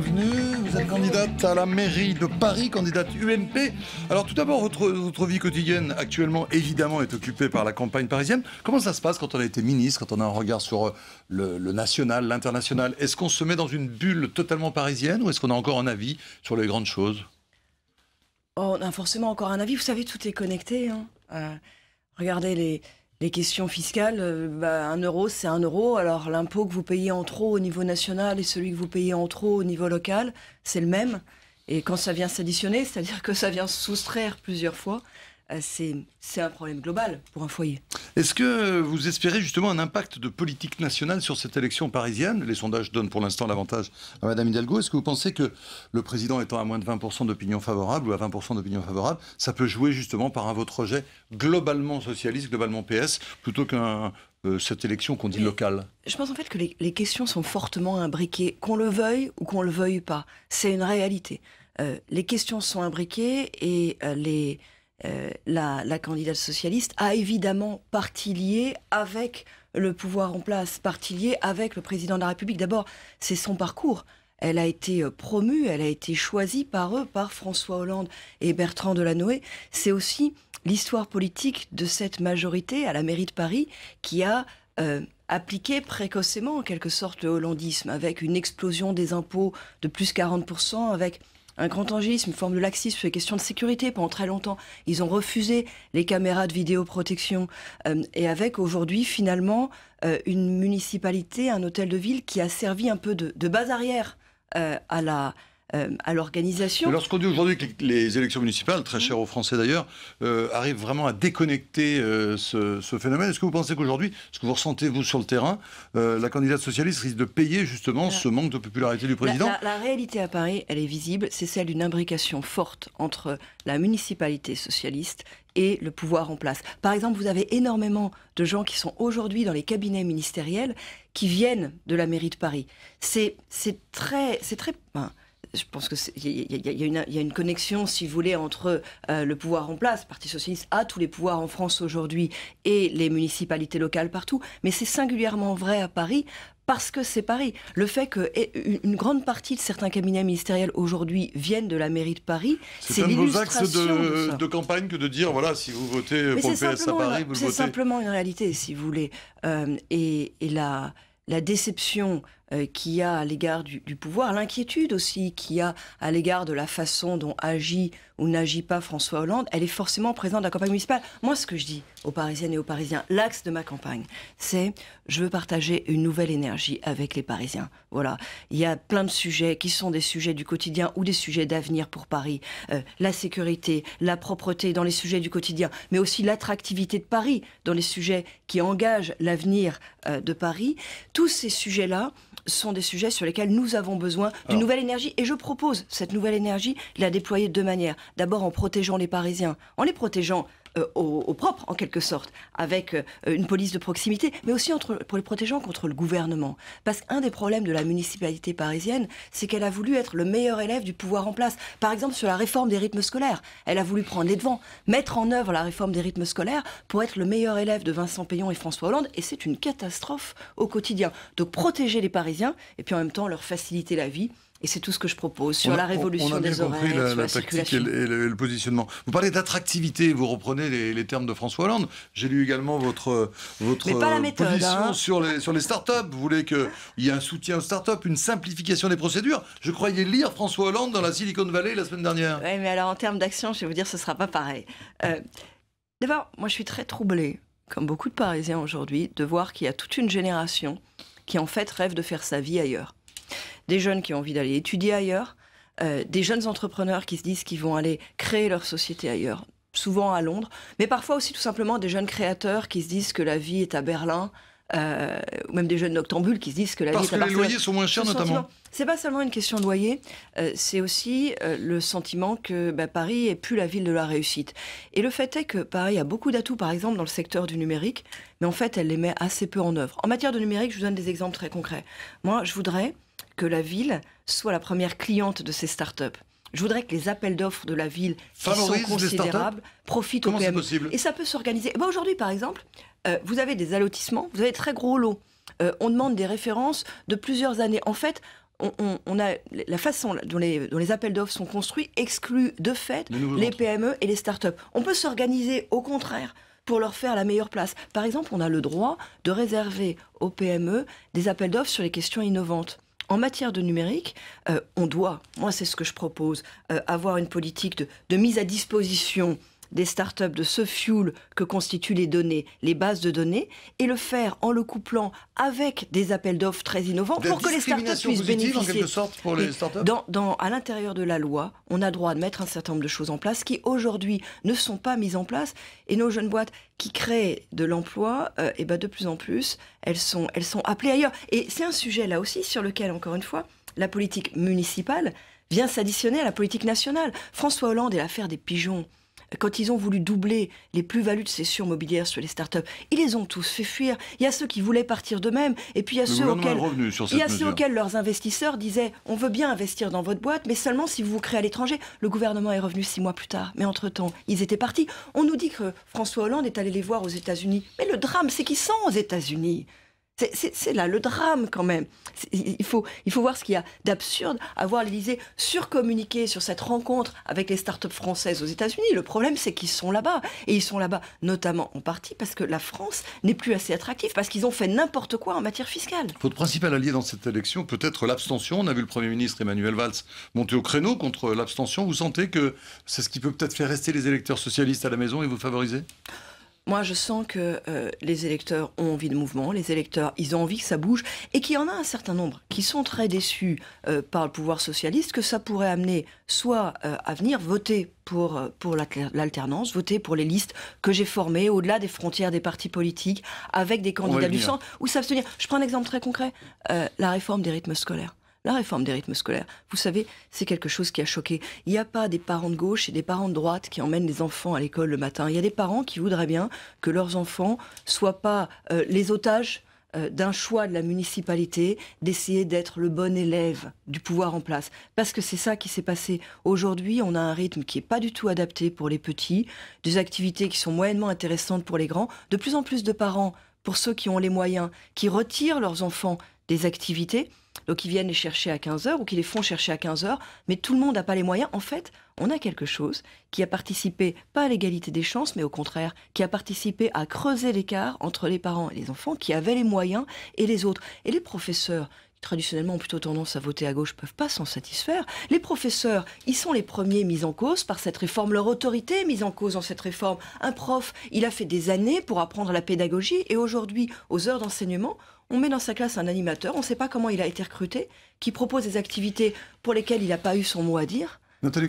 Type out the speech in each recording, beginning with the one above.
bienvenue. Vous êtes candidate à la mairie de Paris, candidate UMP. Alors tout d'abord, votre, votre vie quotidienne actuellement, évidemment, est occupée par la campagne parisienne. Comment ça se passe quand on a été ministre, quand on a un regard sur euh, le, national, l'international Est-ce qu'on se met dans une bulle totalement parisienne ou est-ce qu'on a encore un avis sur les grandes choses oh, On a forcément encore un avis. Vous savez, tout est connecté. Hein. Euh, regardez les les questions fiscales, euh, bah, un euro, c'est un euro. Alors l'impôt que vous payez en trop au niveau national et celui que vous payez en trop au niveau local, c'est le même. Et quand ça vient s'additionner, c'est-à-dire que ça vient soustraire plusieurs fois, euh, c'est un problème global pour un foyer. Est-ce que vous espérez justement un impact de politique nationale sur cette élection parisienne Les sondages donnent pour l'instant l'avantage à Madame Hidalgo. Est-ce que vous pensez que le président étant à moins de 20% d'opinion favorable ou à 20% d'opinion favorable, ça peut jouer justement par un vote rejet globalement socialiste, globalement PS, plutôt qu'un euh, cette élection qu'on dit locale Je pense en fait que les, questions sont fortement imbriquées, qu'on le veuille ou qu'on le veuille pas. C'est une réalité. Euh, les questions sont imbriquées et les euh, la, candidate socialiste a évidemment parti lié avec le pouvoir en place, parti lié avec le président de la République. D'abord, c'est son parcours. Elle a été euh, promue, elle a été choisie par eux, par François Hollande et Bertrand Delanoë. C'est aussi l'histoire politique de cette majorité à la mairie de Paris qui a euh, appliqué précocement en quelque sorte le hollandisme avec une explosion des impôts de plus 40%, avec un grand angélisme, une forme de laxisme sur les questions de sécurité pendant très longtemps. Ils ont refusé les caméras de vidéoprotection. Euh, et avec aujourd'hui, finalement, euh, une municipalité, un hôtel de ville qui a servi un peu de, base arrière euh, à la euh, à l'organisation. Lorsqu'on dit aujourd'hui que les élections municipales, très chères aux Français d'ailleurs, euh, arrivent vraiment à déconnecter euh, ce, phénomène, est-ce que vous pensez qu'aujourd'hui, ce que vous ressentez vous sur le terrain, la candidate socialiste risque de payer justement ce manque de popularité du président la, réalité à Paris, elle est visible, c'est celle d'une imbrication forte entre la municipalité socialiste et le pouvoir en place. Par exemple, vous avez énormément de gens qui sont aujourd'hui dans les cabinets ministériels qui viennent de la mairie de Paris. C'est très, c'est très, je pense qu'il y, a une connexion, si vous voulez, entre euh, le pouvoir en place, Parti socialiste a tous les pouvoirs en France aujourd'hui, et les municipalités locales partout. Mais c'est singulièrement vrai à Paris parce que c'est Paris. Le fait qu'une eh, grande partie de certains cabinets ministériels aujourd'hui viennent de la mairie de Paris, c'est l'illustration C'est un de vos de, campagne que de dire, voilà, si vous votez pour le PS à Paris, vous le votez... C'est simplement une réalité, si vous voulez. Euh, et, la, la déception euh, qui a à l'égard du, pouvoir, l'inquiétude aussi qu'il y a à l'égard de la façon dont agit ou n'agit pas François Hollande, elle est forcément présente dans la campagne municipale. Moi, ce que je dis aux Parisiennes et aux Parisiens, l'axe de ma campagne, c'est je veux partager une nouvelle énergie avec les Parisiens. Voilà, il y a plein de sujets qui sont des sujets du quotidien ou des sujets d'avenir pour Paris. Euh, la sécurité, la propreté dans les sujets du quotidien, mais aussi l'attractivité de Paris dans les sujets qui engagent l'avenir euh, de Paris. Tous ces sujets-là, sont des sujets sur lesquels nous avons besoin d'une nouvelle énergie. Et je propose cette nouvelle énergie la déployer de deux manières. D'abord en protégeant les Parisiens, en les protégeant euh, au, propre, en quelque sorte, avec euh, une police de proximité, mais aussi pour les protégeants contre le gouvernement. Parce qu'un des problèmes de la municipalité parisienne, c'est qu'elle a voulu être le meilleur élève du pouvoir en place. Par exemple, sur la réforme des rythmes scolaires, elle a voulu prendre les devants, mettre en œuvre la réforme des rythmes scolaires pour être le meilleur élève de Vincent Payon et François Hollande, et c'est une catastrophe au quotidien. Donc protéger les Parisiens, et puis en même temps leur faciliter la vie, et c'est tout ce que je propose sur la révolution on a bien des compris la, la, la tactique et le, positionnement. Vous parlez d'attractivité, vous reprenez les, termes de François Hollande. J'ai lu également votre, votre position hein. sur, les, sur les startups. Vous voulez qu'il y ait un soutien aux start-up, une simplification des procédures. Je croyais lire François Hollande dans la Silicon Valley la semaine dernière. Oui, mais alors en termes d'action, je vais vous dire, ce ne sera pas pareil. Euh, d'abord, moi je suis très troublée, comme beaucoup de Parisiens aujourd'hui, de voir qu'il y a toute une génération qui en fait rêve de faire sa vie ailleurs des jeunes qui ont envie d'aller étudier ailleurs, euh, des jeunes entrepreneurs qui se disent qu'ils vont aller créer leur société ailleurs, souvent à Londres, mais parfois aussi tout simplement des jeunes créateurs qui se disent que la vie est à Berlin, euh, ou même des jeunes noctambules qui se disent que la vie est à Parce que les loyers sont moins chers notamment. C'est pas seulement une question de loyer, euh, c'est aussi le sentiment que bah, Paris est plus la ville de la réussite. Et le fait est que Paris a beaucoup d'atouts, par exemple dans le secteur du numérique, mais en fait elle les met assez peu en œuvre. En matière de numérique, je vous donne des exemples très concrets. Moi, je voudrais que la ville soit la première cliente de ces start-up. Je voudrais que les appels d'offres de la ville, qui sont considérables, profitent Comment aux PME. Et ça peut s'organiser. Bah, aujourd'hui, par exemple, euh, vous avez des allotissements, vous avez très gros lots. Euh, on demande des références de plusieurs années. En fait, la façon dont les, dont les appels d'offres sont construits exclut de fait les PME et les start startups. On peut s'organiser au contraire pour leur faire la meilleure place. Par exemple, on a le droit de réserver aux PME des appels d'offres sur les questions innovantes. En matière de numérique, euh, on doit, moi c'est ce que je propose, euh, avoir une politique de, de mise à disposition des startups de ce fuel que constituent les données, les bases de données, et le faire en le couplant avec des appels d'offres très innovants pour que les startups puissent bénéficier. En quelque sorte pour les startups. Dans, à l'intérieur de la loi, on a droit de mettre un certain nombre de choses en place qui aujourd'hui ne sont pas mises en place, et nos jeunes boîtes qui créent de l'emploi, et euh, eh ben de plus en plus, elles sont, elles sont appelées ailleurs. Et c'est un sujet là aussi sur lequel, encore une fois, la politique municipale vient s'additionner à la politique nationale. François Hollande et l'affaire des pigeons quand ils ont voulu doubler les plus-values de cessions mobilières sur les startups, ils les ont tous fait fuir. Il y a ceux qui voulaient partir d'eux-mêmes, et puis il y a, ceux auxquels, il y a ceux auxquels, leurs investisseurs disaient on veut bien investir dans votre boîte, mais seulement si vous vous créez à l'étranger. Le gouvernement est revenu six mois plus tard, mais entre-temps, ils étaient partis. On nous dit que François Hollande est allé les voir aux États-Unis, mais le drame, c'est qu'ils sont aux États-Unis. C'est là le drame quand même. Il faut, il faut voir ce qu'il y a d'absurde à voir l'Élysée surcommuniquer sur cette rencontre avec les start-up françaises aux États-Unis. Le problème, c'est qu'ils sont là-bas. Et ils sont là-bas notamment en partie parce que la France n'est plus assez attractive, parce qu'ils ont fait n'importe quoi en matière fiscale. Votre principal allié dans cette élection peut être l'abstention. On a vu le Premier ministre Emmanuel Valls monter au créneau contre l'abstention. Vous sentez que c'est ce qui peut peut-être faire rester les électeurs socialistes à la maison et vous favoriser moi, je sens que euh, les électeurs ont envie de mouvement, les électeurs, ils ont envie que ça bouge, et qu'il y en a un certain nombre qui sont très déçus euh, par le pouvoir socialiste, que ça pourrait amener soit euh, à venir voter pour, pour l'alternance, voter pour les listes que j'ai formées au-delà des frontières des partis politiques, avec des candidats du centre, ou s'abstenir. Je prends un exemple très concret, la réforme des rythmes scolaires la réforme des rythmes scolaires, vous savez, c'est quelque chose qui a choqué. Il n'y a pas des parents de gauche et des parents de droite qui emmènent les enfants à l'école le matin. Il y a des parents qui voudraient bien que leurs enfants soient pas euh, les otages euh, d'un choix de la municipalité d'essayer d'être le bon élève du pouvoir en place. Parce que c'est ça qui s'est passé. Aujourd'hui, on a un rythme qui n'est pas du tout adapté pour les petits, des activités qui sont moyennement intéressantes pour les grands, de plus en plus de parents, pour ceux qui ont les moyens, qui retirent leurs enfants des activités donc ils viennent les chercher à 15h ou qui les font chercher à 15h, mais tout le monde n'a pas les moyens. En fait, on a quelque chose qui a participé, pas à l'égalité des chances, mais au contraire, qui a participé à creuser l'écart entre les parents et les enfants qui avaient les moyens et les autres. Et les professeurs qui traditionnellement ont plutôt tendance à voter à gauche ne peuvent pas s'en satisfaire. Les professeurs, ils sont les premiers mis en cause par cette réforme, leur autorité est mise en cause dans cette réforme. Un prof, il a fait des années pour apprendre la pédagogie et aujourd'hui, aux heures d'enseignement, on met dans sa classe un animateur, on ne sait pas comment il a été recruté, qui propose des activités pour lesquelles il n'a pas eu son mot à dire, Nathalie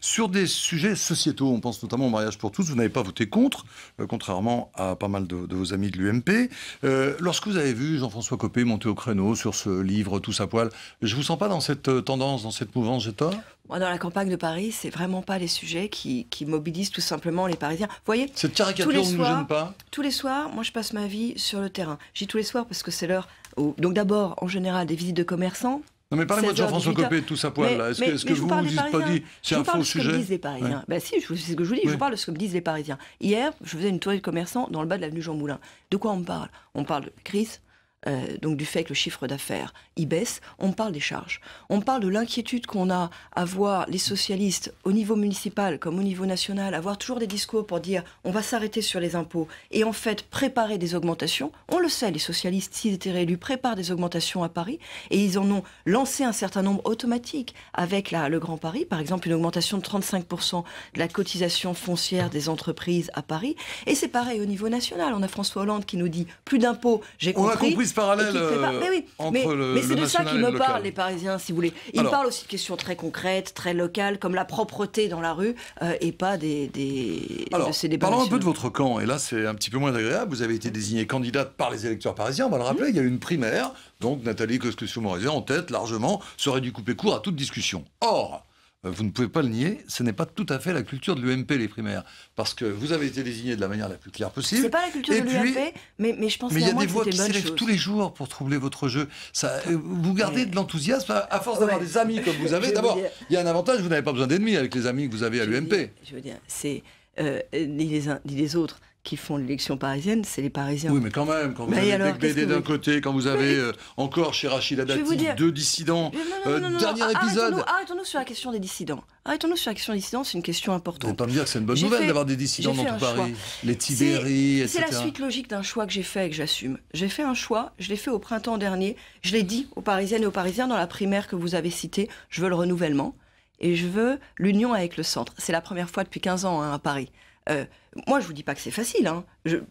sur des sujets sociétaux, on pense notamment au mariage pour tous, vous n'avez pas voté contre, euh, contrairement à pas mal de, vos amis de l'UMP. Euh, lorsque vous avez vu Jean-François Copé monter au créneau sur ce livre Tous à poil, je ne vous sens pas dans cette euh, tendance, dans cette mouvance, j'ai tort Moi, dans la campagne de Paris, c'est vraiment pas les sujets qui, mobilisent tout simplement les Parisiens. Vous voyez Cette caricature ne nous gêne pas Tous les soirs, moi je passe ma vie sur le terrain. J'y tous les soirs parce que c'est l'heure. Où... Donc d'abord, en général, des visites de commerçants non, mais parlez-moi de Jean-François Copé, tout sa poêle là. Est-ce que, vous ne vous, dites pas dit, c'est un faux sujet Je parle de ce que disent les Parisiens. Bah, si, c'est ce que je vous dis, je parle de ce que me disent les Parisiens. Hier, je faisais une tournée de commerçants dans le bas de l'avenue Jean Moulin. De quoi on parle On parle de crise, euh, donc du fait que le chiffre d'affaires y baisse, on parle des charges. On parle de l'inquiétude qu'on a à voir les socialistes au niveau municipal comme au niveau national avoir toujours des discours pour dire on va s'arrêter sur les impôts et en fait préparer des augmentations. On le sait, les socialistes, s'ils étaient réélus, préparent des augmentations à Paris et ils en ont lancé un certain nombre automatique avec la, le Grand Paris, par exemple une augmentation de 35% de la cotisation foncière des entreprises à Paris. Et c'est pareil au niveau national. On a François Hollande qui nous dit plus d'impôts, j'ai compris parallèle euh, mais c'est de ça qu'ils me parle parlent, les Parisiens, si vous voulez. Ils parlent aussi de questions très concrètes, très locales, comme la propreté dans la rue, euh, et pas des, des de ces débats. Parlons un peu de votre camp, et là c'est un petit peu moins agréable. Vous avez été désignée candidate par les électeurs parisiens, on va le mhm. rappeler, il y a eu une primaire, donc Nathalie kosciusko morizet en tête, largement, serait dû couper court à toute discussion. Or, euh, vous ne pouvez pas le nier, ce n'est pas tout à fait la culture de l'UMP, les primaires. Parce que vous avez été désigné de la manière la plus claire possible. n'est pas la culture de l'UMP, mais, je pense mais il y a des voix qui s'élèvent tous les jours pour troubler votre jeu. Ça, euh, vous gardez de l'enthousiasme hein. à, force d'avoir des amis comme vous avez. D'abord, il y a un avantage, vous n'avez pas besoin d'ennemis avec les amis que vous avez à l'UMP. Je veux dire, c'est euh, les uns ni les autres qui font l'élection parisienne, c'est les Parisiens. Oui, mais quand même, quand vous avez alors, d'un côté, quand vous avez euh, encore chez Rachida Dati deux dissidents, euh, non, dernier ah, épisode. Arrêtons-nous sur la question des dissidents. Arrêtons-nous sur la question des dissidents, c'est une question importante. On pas me dire que c'est une bonne nouvelle d'avoir des dissidents dans tout Paris, les Tibéries, etc. C'est la suite logique d'un choix que j'ai fait et que j'assume. J'ai fait un choix, je l'ai fait au printemps dernier, je l'ai dit aux Parisiennes et aux Parisiens dans la primaire que vous avez citée, je veux le renouvellement et je veux l'union avec le centre. C'est la première fois depuis 15 ans hein, à Paris. Euh, moi, je vous dis pas que c'est facile. Hein.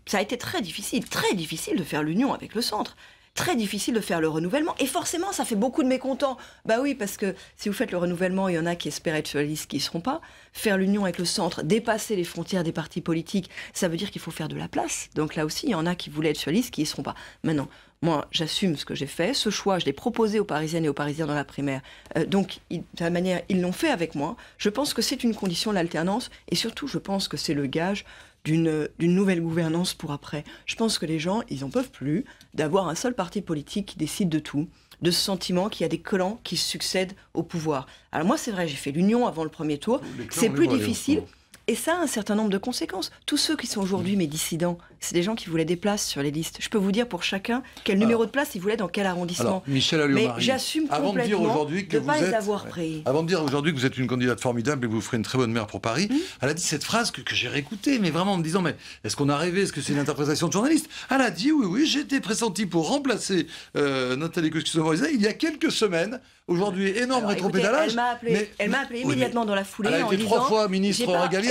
ça a été très difficile, très difficile de faire l'union avec le centre. Très difficile de faire le renouvellement. Et forcément, ça fait beaucoup de mécontents. Bah oui, parce que si vous faites le renouvellement, il y en a qui espèrent être sur la liste qui ne seront pas. Faire l'union avec le centre, dépasser les frontières des partis politiques, ça veut dire qu'il faut faire de la place. Donc là aussi, il y en a qui voulaient être sur la liste qui ne seront pas. Maintenant, moi, j'assume ce que j'ai fait. Ce choix, je l'ai proposé aux Parisiennes et aux Parisiens dans la primaire. Euh, donc, de la manière, ils l'ont fait avec moi. Je pense que c'est une condition, l'alternance. Et surtout, je pense que c'est le gage d'une nouvelle gouvernance pour après. Je pense que les gens, ils n'en peuvent plus d'avoir un seul parti politique qui décide de tout de ce sentiment qu'il y a des collants qui succèdent au pouvoir. Alors moi, c'est vrai, j'ai fait l'union avant le premier tour. C'est plus difficile. Et ça a un certain nombre de conséquences. Tous ceux qui sont aujourd'hui mes dissidents c'est des gens qui voulaient des places sur les listes. Je peux vous dire pour chacun quel numéro de place ils voulaient dans quel arrondissement. Michel Mais j'assume complètement de, dire aujourd'hui que vous êtes, avoir pris. Avant de dire aujourd'hui que vous êtes une candidate formidable et que vous ferez une très bonne maire pour Paris, mmh. elle a dit cette phrase que, j'ai réécoutée, mais vraiment en me disant mais est-ce qu'on a rêvé Est-ce que c'est une interprétation de journaliste Elle a dit oui, oui, j'étais pressentie pour remplacer euh, Nathalie Kosciusko-Morizet il y a quelques semaines. Aujourd'hui, énorme rétropédalage. Elle elle m'a appelé immédiatement dans la foulée. Elle a été trois fois ministre Elle,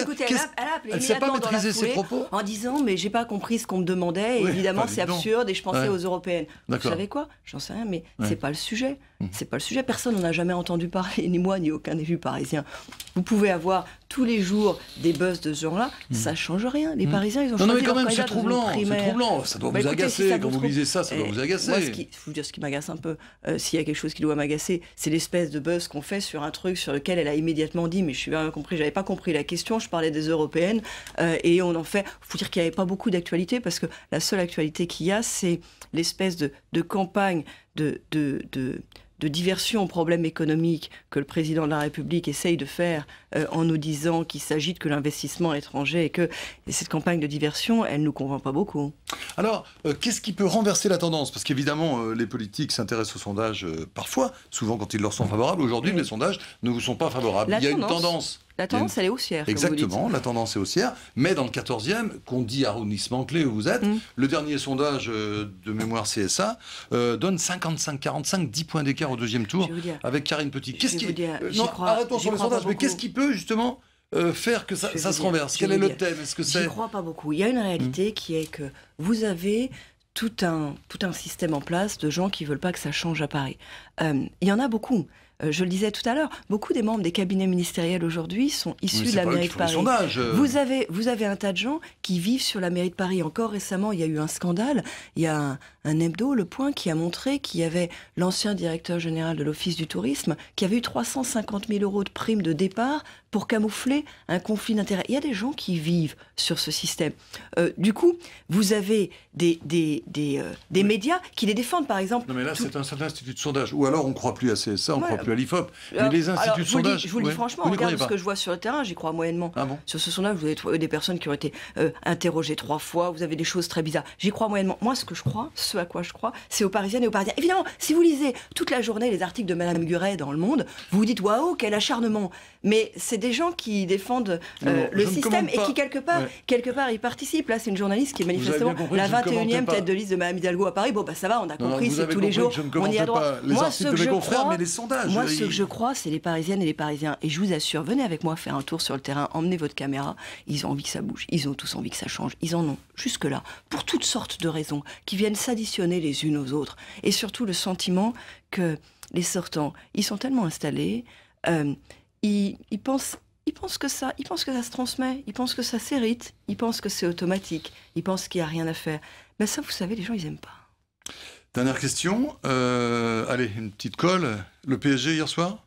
elle, pas maîtrisé ses propos. En disant mais j'ai pas compris ce qu'on me demandait. Et évidemment, c'est absurde et je pensais aux européennes. Vous savez quoi J'en sais rien, mais c'est pas le sujet. Mhm. C'est pas le sujet. Personne n'en a jamais entendu parler, ni moi, ni aucun élu parisien. Vous pouvez avoir tous les jours des buzz de ce genre-là, ça hmm. ça change rien. Les hmm. Parisiens, ils ont non, Non, mais quand même, c'est troublant, c'est troublant. Ça doit bah, vous agacer. quand vous, lisez ça, ça doit vous eh, agacer. Moi, ce qui, vous dire ce qui m'agace un peu, euh, s'il y a quelque chose qui doit m'agacer, c'est l'espèce de buzz qu'on fait sur un truc sur lequel elle a immédiatement dit, mais je suis bien compris, j'avais pas compris la question, je parlais des européennes, euh, et on en fait. Faut dire qu'il n'y avait pas beaucoup d'actualité parce que la seule actualité qu'il y a, c'est l'espèce de, de campagne de, de, de de diversion au problème économique que le président de la République essaye de faire euh, en nous disant qu'il s'agit que l'investissement étranger et que cette campagne de diversion, elle ne nous convainc pas beaucoup. Alors, euh, qu'est-ce qui peut renverser la tendance Parce qu'évidemment, euh, les politiques s'intéressent aux sondages parfois, souvent quand ils leur sont favorables. Aujourd'hui, les sondages ne vous sont pas favorables. Il y a une tendance la tendance, elle est haussière. Exactement, la tendance est haussière. Mais dans le 14e, qu'on dit arrondissement clé où vous êtes, mm. le dernier sondage euh, de mémoire CSA euh, donne 55-45, 10 points d'écart au deuxième tour avec Karine Petit. Qu'est-ce qui. Euh, arrêtons sur le sondage, mais qu'est-ce qui peut justement. faire que ça, se renverse Quel est le thème Je ce que crois pas beaucoup. Il y a une réalité mm. qui est que vous avez tout un, tout un système en place de gens qui veulent pas que ça change à Paris. il y en a beaucoup. Euh, je le disais tout à l'heure, beaucoup des membres des cabinets ministériels aujourd'hui sont issus de la mairie de Paris. Euh. Vous avez, vous avez un tas de gens qui vivent sur la mairie de Paris. Encore récemment, il y a eu un scandale. Il y a un, hebdo, Le Point, qui a montré qu'il y avait l'ancien directeur général de l'Office du tourisme qui avait eu 350 000 euros de primes de départ pour camoufler un conflit d'intérêts. Il y a des gens qui vivent sur ce système. Euh, du coup, vous avez des, des, des, médias qui les défendent, par exemple. Non, mais là, c'est un certain institut de sondage. Ou alors, on ne croit plus à CSA, on ne croit à l'IFOP. Mais les instituts de sondage. je vous le dis franchement, regarde ce que je vois sur le terrain, j'y crois moyennement. Ah sur ce sondage, vous avez des personnes qui ont été euh, interrogées trois fois, vous avez des choses très bizarres. J'y crois moyennement. Moi, ce que je crois, ce à quoi je crois, c'est aux Parisiennes et aux Parisiens. Évidemment, si vous lisez toute la journée les articles de Madame Guret dans Le Monde, vous vous dites waouh, quel acharnement. Mais c'est des gens qui défendent euh, le système et qui, quelque part, quelque part, y participent. Là, c'est une journaliste qui est manifestement la 21e tête de liste de Madame Hidalgo à Paris. Bon, bah ça va, on a compris, c'est tous les jours, on y a droit. moi, ce que je mais les sondages moi, ce que je crois, c'est les Parisiennes et les Parisiens. Et je vous assure, venez avec moi faire un tour sur le terrain, emmenez votre caméra. Ils ont envie que ça bouge, ils ont tous envie que ça change, ils en ont jusque-là, pour toutes sortes de raisons qui viennent s'additionner les unes aux autres. Et surtout le sentiment que les sortants, ils sont tellement installés, euh, ils, pensent. Ils pensent que ça, ils pensent que ça se transmet, ils pensent que ça s'hérite, ils pensent que c'est automatique, ils pensent qu'il n'y a rien à faire. Mais ben ça, vous savez, les gens, ils n'aiment pas. Dernière question. Euh, allez, une petite colle. Le PSG hier soir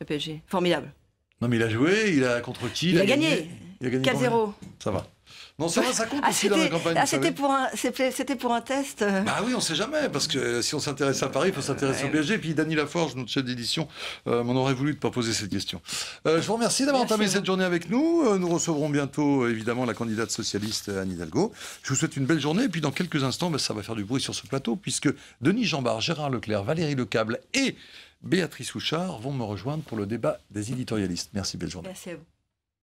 Le PSG, formidable. Non mais il a joué, il a contre qui Il, a, gagné, gagné 4-0. Ça va. Non, ça ça compte dans ah, la campagne. Ah, c'était pour, un, test euh. Bah oui, on ne sait jamais, parce que euh, si on s'intéresse à Paris, il faut s'intéresser au PSG. Et puis Dany Laforge, notre chef d'édition, euh, m'en aurait voulu de ne pas poser cette question. je vous remercie d'avoir entamé cette journée avec nous. nous recevrons bientôt, évidemment, la candidate socialiste Anne Hidalgo. Je vous souhaite une belle journée. Et puis dans quelques instants, bah, ça va faire du bruit sur ce plateau, puisque Denis Jambard, Gérard Leclerc, Valérie Lecable et Béatrice Houchard vont me rejoindre pour le débat des éditorialistes. Merci, belle journée.